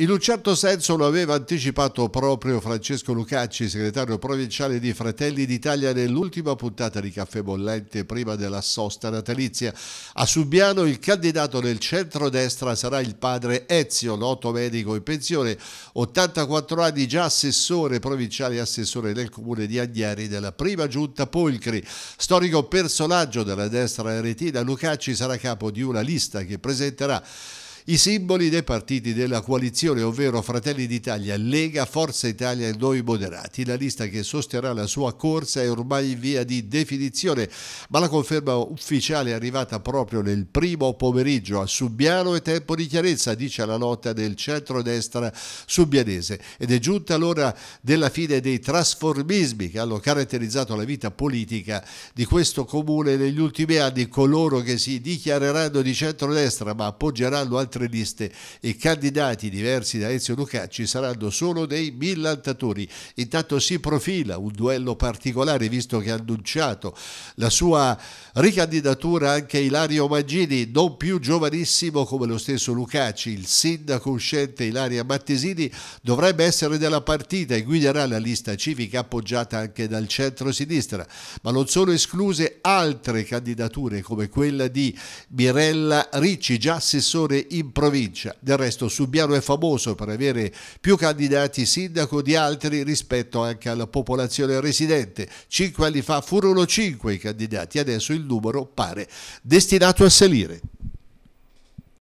In un certo senso lo aveva anticipato proprio Francesco Lucacci, segretario provinciale di Fratelli d'Italia, nell'ultima puntata di Caffè Bollente prima della sosta natalizia. A Subiano il candidato del centrodestra sarà il padre Ezio, noto medico in pensione, 84 anni, già assessore provinciale e assessore del comune di Agnari della prima giunta Polcri. Storico personaggio della destra aretina, Lucacci sarà capo di una lista che presenterà i simboli dei partiti della coalizione, ovvero Fratelli d'Italia, Lega, Forza Italia e Noi Moderati. La lista che sosterrà la sua corsa è ormai in via di definizione, ma la conferma ufficiale è arrivata proprio nel primo pomeriggio a Subiano e tempo di chiarezza, dice la nota del centrodestra subianese. Ed è giunta l'ora della fine dei trasformismi che hanno caratterizzato la vita politica di questo comune negli ultimi anni. Coloro che si dichiareranno di centrodestra ma appoggeranno altri altre liste e candidati diversi da Ezio Lucacci saranno solo dei millantatori. Intanto si profila un duello particolare visto che ha annunciato la sua ricandidatura anche Ilario Maggini, non più giovanissimo come lo stesso Lucacci, il sindaco uscente Ilaria Mattesini dovrebbe essere della partita e guiderà la lista civica appoggiata anche dal centro-sinistra, ma non sono escluse altre candidature come quella di Mirella Ricci, già assessore in provincia. Del resto Subiano è famoso per avere più candidati sindaco di altri rispetto anche alla popolazione residente. Cinque anni fa furono cinque i candidati, adesso il numero pare destinato a salire.